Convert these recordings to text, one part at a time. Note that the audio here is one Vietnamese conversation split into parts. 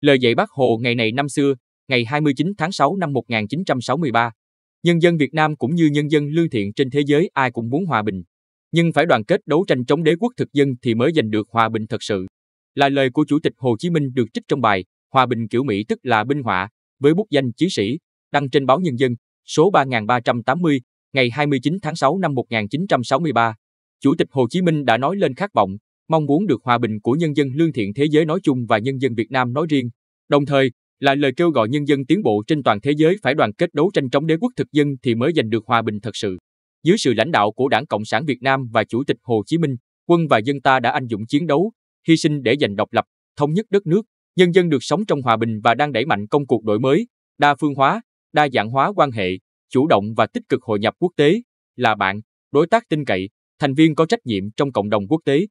Lời dạy bác Hồ ngày này năm xưa, ngày 29 tháng 6 năm 1963. Nhân dân Việt Nam cũng như nhân dân lương thiện trên thế giới ai cũng muốn hòa bình. Nhưng phải đoàn kết đấu tranh chống đế quốc thực dân thì mới giành được hòa bình thật sự. Là lời của Chủ tịch Hồ Chí Minh được trích trong bài Hòa bình kiểu Mỹ tức là binh họa, với bút danh Chí sĩ, đăng trên báo Nhân dân, số 3380, ngày 29 tháng 6 năm 1963. Chủ tịch Hồ Chí Minh đã nói lên khát vọng, mong muốn được hòa bình của nhân dân lương thiện thế giới nói chung và nhân dân Việt Nam nói riêng, đồng thời là lời kêu gọi nhân dân tiến bộ trên toàn thế giới phải đoàn kết đấu tranh chống đế quốc thực dân thì mới giành được hòa bình thật sự. Dưới sự lãnh đạo của Đảng Cộng sản Việt Nam và Chủ tịch Hồ Chí Minh, quân và dân ta đã anh dũng chiến đấu, hy sinh để giành độc lập, thống nhất đất nước, nhân dân được sống trong hòa bình và đang đẩy mạnh công cuộc đổi mới, đa phương hóa, đa dạng hóa quan hệ, chủ động và tích cực hội nhập quốc tế, là bạn, đối tác tin cậy, thành viên có trách nhiệm trong cộng đồng quốc tế.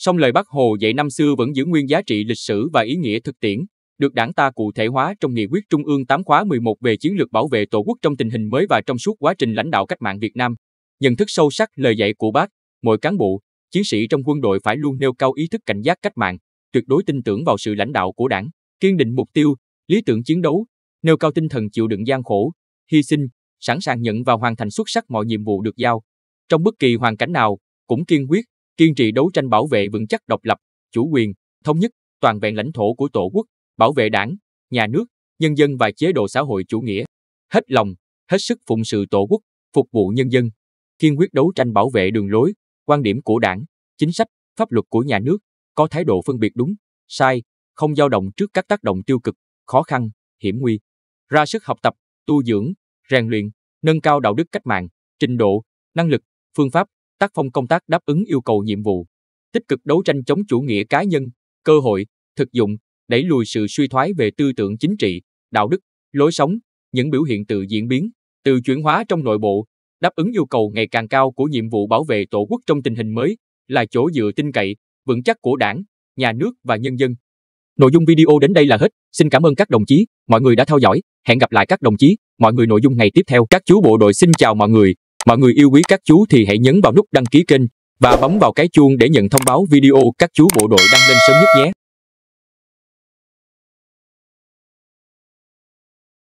Song lời Bác Hồ dạy năm xưa vẫn giữ nguyên giá trị lịch sử và ý nghĩa thực tiễn, được đảng ta cụ thể hóa trong nghị quyết Trung ương 8 khóa 11 về chiến lược bảo vệ Tổ quốc trong tình hình mới và trong suốt quá trình lãnh đạo cách mạng Việt Nam. Nhận thức sâu sắc lời dạy của bác, mỗi cán bộ, chiến sĩ trong quân đội phải luôn nêu cao ý thức cảnh giác cách mạng, tuyệt đối tin tưởng vào sự lãnh đạo của đảng, kiên định mục tiêu, lý tưởng chiến đấu, nêu cao tinh thần chịu đựng gian khổ, hy sinh, sẵn sàng nhận và hoàn thành xuất sắc mọi nhiệm vụ được giao. Trong bất kỳ hoàn cảnh nào, cũng kiên quyết, kiên trì đấu tranh bảo vệ vững chắc độc lập, chủ quyền, thống nhất, toàn vẹn lãnh thổ của Tổ quốc, bảo vệ đảng, nhà nước, nhân dân và chế độ xã hội chủ nghĩa. Hết lòng, hết sức phụng sự Tổ quốc, phục vụ nhân dân. Kiên quyết đấu tranh bảo vệ đường lối, quan điểm của đảng, chính sách, pháp luật của nhà nước, có thái độ phân biệt đúng, sai, không dao động trước các tác động tiêu cực, khó khăn, hiểm nguy. Ra sức học tập, tu dưỡng, rèn luyện, nâng cao đạo đức cách mạng, trình độ, năng lực, phương pháp, tác phong công tác đáp ứng yêu cầu nhiệm vụ, tích cực đấu tranh chống chủ nghĩa cá nhân, cơ hội, thực dụng, đẩy lùi sự suy thoái về tư tưởng chính trị, đạo đức, lối sống, những biểu hiện tự diễn biến, tự chuyển hóa trong nội bộ, đáp ứng yêu cầu ngày càng cao của nhiệm vụ bảo vệ Tổ quốc trong tình hình mới, là chỗ dựa tin cậy, vững chắc của Đảng, nhà nước và nhân dân. Nội dung video đến đây là hết, xin cảm ơn các đồng chí, mọi người đã theo dõi, hẹn gặp lại các đồng chí, mọi người nội dung ngày tiếp theo. Các chú bộ đội xin chào mọi người. Mọi người yêu quý các chú thì hãy nhấn vào nút đăng ký kênh và bấm vào cái chuông để nhận thông báo video các chú bộ đội đăng lên sớm nhất nhé.